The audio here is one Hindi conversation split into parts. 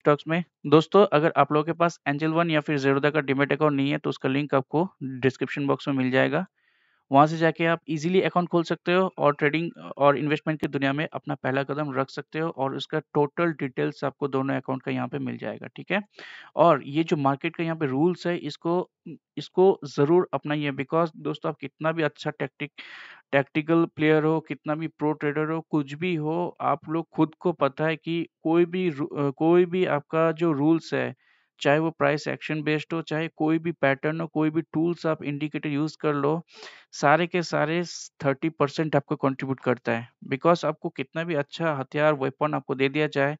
स्टॉक्स में दोस्तों अगर आप लोगों के पास एंजल वन या फिर जेरोदा का डिमेट अकाउंट नहीं है तो उसका लिंक आपको डिस्क्रिप्शन बॉक्स में मिल जाएगा वहाँ से जाके आप इजीली अकाउंट खोल सकते हो और ट्रेडिंग और इन्वेस्टमेंट की दुनिया में अपना पहला कदम रख सकते हो और उसका टोटल डिटेल्स आपको दोनों अकाउंट का यहाँ पे मिल जाएगा ठीक है और ये जो मार्केट का यहाँ पे रूल्स है इसको इसको ज़रूर अपनाइए बिकॉज दोस्तों आप कितना भी अच्छा टैक्टिक टैक्टिकल प्लेयर हो कितना भी प्रो ट्रेडर हो कुछ भी हो आप लोग खुद को पता है कि कोई भी कोई भी आपका जो रूल्स है चाहे वो प्राइस एक्शन बेस्ड हो चाहे कोई भी पैटर्न हो कोई भी टूल्स आप इंडिकेटर यूज कर लो सारे के सारे थर्टी परसेंट आपको कंट्रीब्यूट करता है बिकॉज आपको कितना भी अच्छा हथियार वेपन आपको दे दिया जाए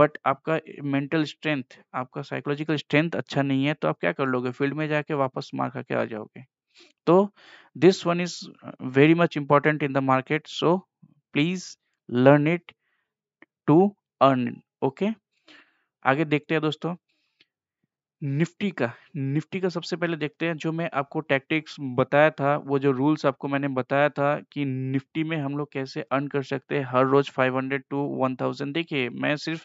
बट आपका मेंटल स्ट्रेंथ आपका साइकोलॉजिकल स्ट्रेंथ अच्छा नहीं है तो आप क्या कर लोगे फील्ड में जाके वापस मार करके आ जाओगे तो this one is very much important in the market so please learn it to earn okay आगे देखते हैं दोस्तों निफ्टी का निफ्टी का सबसे पहले देखते हैं जो मैं आपको टैक्टिक्स बताया था वो जो रूल्स आपको मैंने बताया था कि निफ्टी में हम लोग कैसे अर्न कर सकते हैं हर रोज 500 टू 1000 देखिए मैं सिर्फ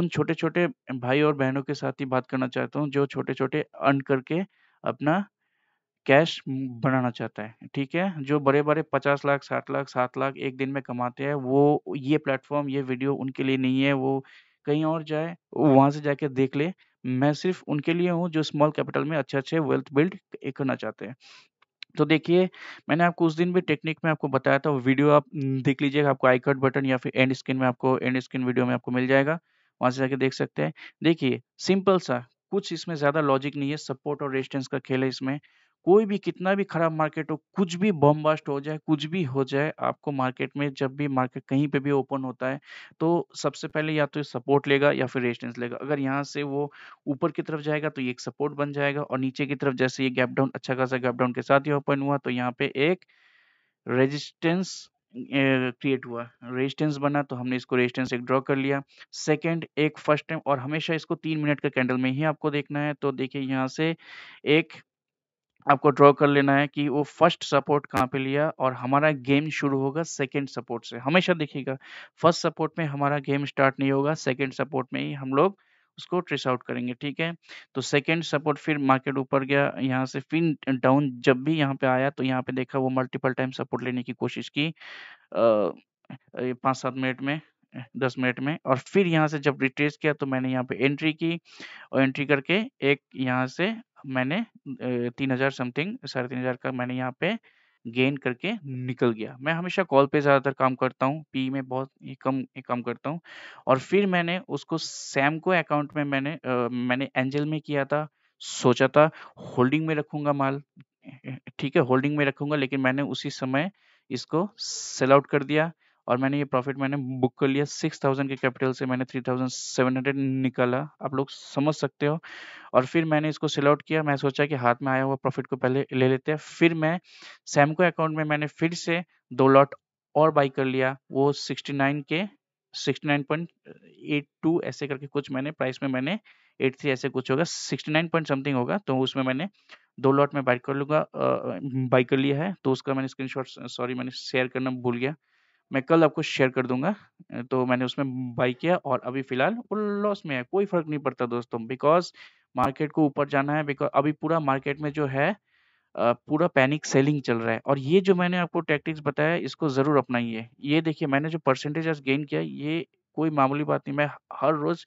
उन छोटे छोटे भाई और बहनों के साथ ही बात करना चाहता हूँ जो छोटे छोटे अर्न करके अपना कैश बनाना चाहता है ठीक है जो बड़े बड़े पचास लाख साठ लाख सात लाख एक दिन में कमाते हैं वो ये प्लेटफॉर्म ये वीडियो उनके लिए नहीं है वो कहीं और जाए वहाँ से जाके देख ले मैं सिर्फ उनके लिए हूँ जो स्मॉल कैपिटल में अच्छे अच्छे वेल्थ बिल्ड करना चाहते हैं तो देखिए मैंने आपको उस दिन भी टेक्निक में आपको बताया था वीडियो आप देख लीजिएगा आपको आई कट बटन या फिर एंड स्क्रीन में आपको एंड स्क्रीन वीडियो में आपको मिल जाएगा वहाँ से जाके देख सकते हैं देखिए सिंपल सा कुछ इसमें ज़्यादा लॉजिक नहीं है सपोर्ट और रेजिस्टेंस का खेल है इसमें कोई भी कितना भी खराब मार्केट हो कुछ भी बम बस्ट हो जाए कुछ भी हो जाए आपको मार्केट में जब भी मार्केट कहीं पे भी ओपन होता है तो सबसे पहले या तो सपोर्ट लेगा या फिर रेजिस्टेंस लेगा अगर यहाँ से वो ऊपर की तरफ जाएगा तो ये एक सपोर्ट बन जाएगा और नीचे की तरफ जैसे ये गैप डाउन अच्छा खासा गैप डाउन के साथ ही ओपन हुआ तो यहाँ पे एक रेजिस्टेंस क्रिएट हुआ रेजिस्टेंस बना तो हमने इसको रेजिस्टेंस एक ड्रॉ कर लिया सेकंड एक फर्स्ट टाइम और हमेशा इसको तीन मिनट के कैंडल में ही आपको देखना है तो देखिए यहाँ से एक आपको ड्रॉ कर लेना है कि वो फर्स्ट सपोर्ट कहाँ पे लिया और हमारा गेम शुरू होगा सेकंड सपोर्ट से हमेशा देखिएगा फर्स्ट सपोर्ट में हमारा गेम स्टार्ट नहीं होगा सेकंड सपोर्ट में ही हम लोग उसको ट्रेस आउट करेंगे ठीक है तो सेकंड सपोर्ट फिर मार्केट ऊपर गया यहाँ से फिर डाउन जब भी यहाँ पे आया तो यहाँ पे देखा वो मल्टीपल टाइम सपोर्ट लेने की कोशिश की पाँच सात मिनट में दस मिनट में और फिर यहाँ से जब रिट्रेस किया तो मैंने यहाँ पे एंट्री की और एंट्री करके एक यहाँ से मैंने तीन हज़ार समथिंग साढ़े तीन हज़ार का मैंने यहाँ पे गेन करके निकल गया मैं हमेशा कॉल पे ज़्यादातर काम करता हूँ पी में बहुत ही कम ही कम करता हूँ और फिर मैंने उसको को अकाउंट में मैंने आ, मैंने एंजल में किया था सोचा था होल्डिंग में रखूँगा माल ठीक है होल्डिंग में रखूँगा लेकिन मैंने उसी समय इसको सेल आउट कर दिया और मैंने ये प्रॉफिट मैंने बुक कर लिया सिक्स थाउजेंड के कैपिटल से मैंने थ्री थाउजेंड सेवन हंड्रेड निकाला आप लोग समझ सकते हो और फिर मैंने इसको सेल आउट किया मैं सोचा कि हाथ में आया हुआ प्रॉफिट को पहले ले लेते हैं फिर मैं सैमको अकाउंट में मैंने फिर से दो लॉट और बाई कर लिया वो सिक्सटी नाइन के टू ऐसे करके कुछ मैंने प्राइस में मैंने 83 ऐसे कुछ होगा नाइन पॉइंट समथिंग होगा तो उसमें मैंने दो लॉट में बाई कर लूँगा बाई कर लिया है तो उसका मैंने स्क्रीन सॉरी मैंने शेयर करना भूल गया मैं कल आपको शेयर कर दूंगा तो मैंने उसमें बाई किया और अभी फिलहाल वो लॉस में है कोई फर्क नहीं पड़ता दोस्तों बिकॉज मार्केट को ऊपर जाना है बिकॉज अभी पूरा मार्केट में जो है पूरा पैनिक सेलिंग चल रहा है और ये जो मैंने आपको टैक्टिक्स बताया इसको ज़रूर अपनाइए ये देखिए मैंने जो परसेंटेज आज गेन किया ये कोई मामूली बात नहीं मैं हर रोज़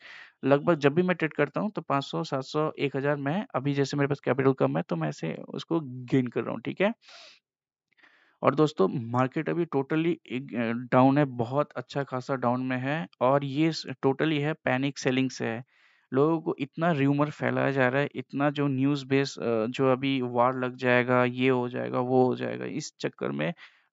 लगभग जब भी मैं ट्रेड करता हूँ तो 500 700 1000 मैं अभी जैसे मेरे पास कैपिटल कम है तो मैं ऐसे उसको गेन कर रहा हूँ ठीक है और दोस्तों मार्केट अभी टोटली डाउन है बहुत अच्छा खासा डाउन में है और ये टोटली है पैनिक सेलिंग से है लोगों को इतना र्यूमर फैलाया जा रहा है इतना जो न्यूज़ बेस जो अभी वार लग जाएगा ये हो जाएगा वो हो जाएगा इस चक्कर में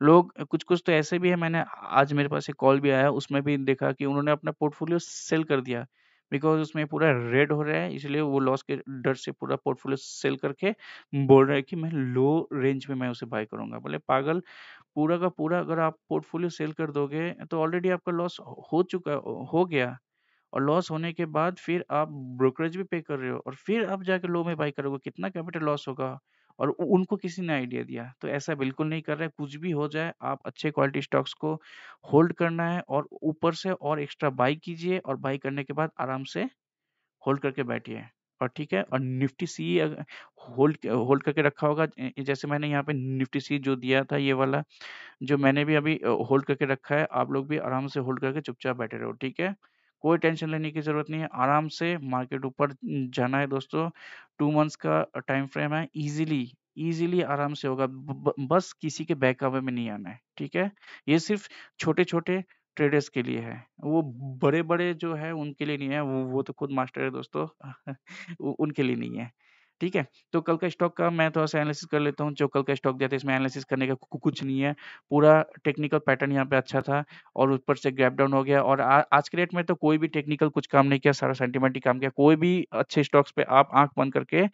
लोग कुछ कुछ तो ऐसे भी है मैंने आज मेरे पास एक कॉल भी आया उसमें भी देखा कि उन्होंने अपना पोर्टफोलियो सेल कर दिया बिकॉज उसमें पूरा रेड हो रहा है इसलिए वो लॉस के डर से पूरा पोर्टफोलियो सेल करके बोल रहे हैं कि मैं लो रेंज में मैं उसे बाय करूंगा बोले पागल पूरा का पूरा अगर आप पोर्टफोलियो सेल कर दोगे तो ऑलरेडी आपका लॉस हो चुका हो गया और लॉस होने के बाद फिर आप ब्रोकरेज भी पे कर रहे हो और फिर आप जाके लो में बाई करोगे कितना कैपिटल लॉस होगा और उनको किसी ने आइडिया दिया तो ऐसा बिल्कुल नहीं कर रहा है कुछ भी हो जाए आप अच्छे क्वालिटी स्टॉक्स को होल्ड करना है और ऊपर से और एक्स्ट्रा बाई कीजिए और बाई करने के बाद आराम से होल्ड करके बैठिए और ठीक है और निफ्टी सी होल्ड होल्ड करके रखा होगा जैसे मैंने यहाँ पे निफ्टी सी जो दिया था ये वाला जो मैंने भी अभी होल्ड करके रखा है आप लोग भी आराम से होल्ड करके चुपचाप बैठे रहो ठीक है कोई टेंशन लेने की ज़रूरत नहीं है आराम से मार्केट ऊपर जाना है दोस्तों टू मंथ्स का टाइम फ्रेम है इजीली इजीली आराम से होगा बस किसी के बहकावे में नहीं आना है ठीक है ये सिर्फ छोटे छोटे ट्रेडर्स के लिए है वो बड़े बड़े जो है उनके लिए नहीं है वो, वो तो खुद मास्टर है दोस्तों उनके लिए नहीं है ठीक है तो कल का स्टॉक का मैं थोड़ा सा एनालिसिस कर लेता हूँ जो कल का स्टॉक दिया था इसमें एनालिसिस करने का कुछ नहीं है पूरा टेक्निकल पैटर्न यहाँ पे अच्छा था और ऊपर से गैप डाउन हो गया और आ, आज के डेट में तो कोई भी टेक्निकल कुछ काम नहीं किया सारा सेंटिमेंट काम किया कोई भी अच्छे स्टॉक्स पे आप आंख बंद करके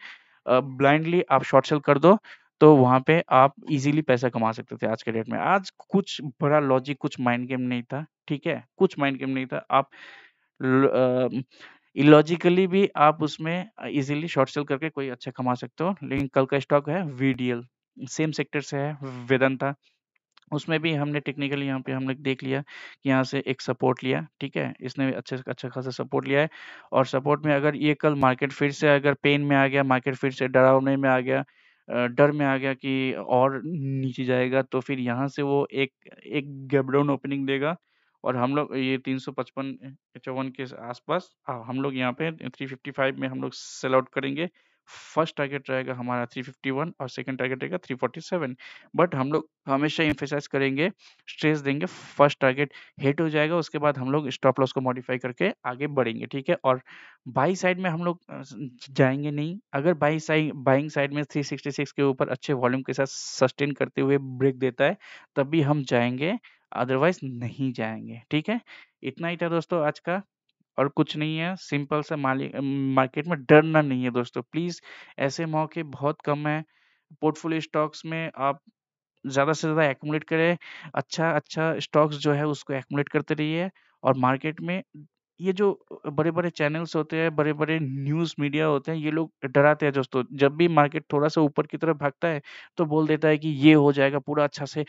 ब्लाइंडली आप शॉर्ट सेल कर दो तो वहाँ पे आप इजीली पैसा कमा सकते थे आज के डेट में आज कुछ बड़ा लॉजिक कुछ माइंड गेम नहीं था ठीक है कुछ माइंड गेम नहीं था आप इलॉजिकली भी आप उसमें इजीली शॉर्ट सेल करके कोई अच्छा कमा सकते हो लेकिन कल का स्टॉक है वीडीएल सेम सेक्टर से है वेदंता उसमें भी हमने टेक्निकली यहाँ पे हमने देख लिया कि यहाँ से एक सपोर्ट लिया ठीक है इसने भी अच्छे अच्छा खासा सपोर्ट लिया है और सपोर्ट में अगर ये कल मार्केट फिर से अगर पेन में आ गया मार्केट फिर से डरावने में आ गया डर में आ गया कि और नीचे जाएगा तो फिर यहाँ से वो एक एक गैपडाउन ओपनिंग देगा और हम लोग ये तीन सौ पचपन चौवन के आसपास हम लोग यहाँ पे 355 में हम लोग सेल आउट करेंगे फर्स्ट टारगेट रहेगा हमारा 351 और सेकंड टारगेट रहेगा 347 बट हम लोग हमेशा इम्फेसाइज करेंगे स्ट्रेस देंगे फर्स्ट टारगेट हिट हो जाएगा उसके बाद हम लोग स्टॉप लॉस को मॉडिफाई करके आगे बढ़ेंगे ठीक है और बाई साइड में हम लोग जाएंगे नहीं अगर बाई साइड बाइंग साइड में 366 के ऊपर अच्छे वॉल्यूम के साथ सस्टेन करते हुए ब्रेक देता है तभी हम जाएंगे अदरवाइज नहीं जाएंगे ठीक है इतना ही था दोस्तों आज का और कुछ नहीं है सिंपल सा मार्केट में डरना नहीं है दोस्तों प्लीज़ ऐसे मौके बहुत कम है पोर्टफोलियो स्टॉक्स में आप ज़्यादा से ज़्यादा एकोमोडेट करें अच्छा अच्छा स्टॉक्स जो है उसको एकोमोडेट करते रहिए और मार्केट में ये जो बड़े बड़े चैनल्स होते हैं बड़े बड़े न्यूज़ मीडिया होते हैं ये लोग डराते हैं दोस्तों जब भी मार्केट थोड़ा सा ऊपर की तरफ भागता है तो बोल देता है कि ये हो जाएगा पूरा अच्छा से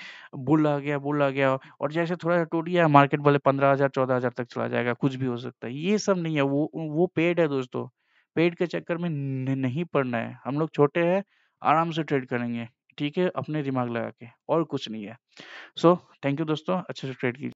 बुल आ गया बुल आ गया और जैसे थोड़ा सा टूट गया मार्केट बोले पंद्रह हजार चौदह हजार तक चला जाएगा कुछ भी हो सकता है ये सब नहीं है वो वो पेड है दोस्तों पेड के चक्कर में नहीं पड़ना है हम लोग छोटे हैं आराम से ट्रेड करेंगे ठीक है अपने दिमाग लगा के और कुछ नहीं है सो थैंक यू दोस्तों अच्छे से ट्रेड कीजिए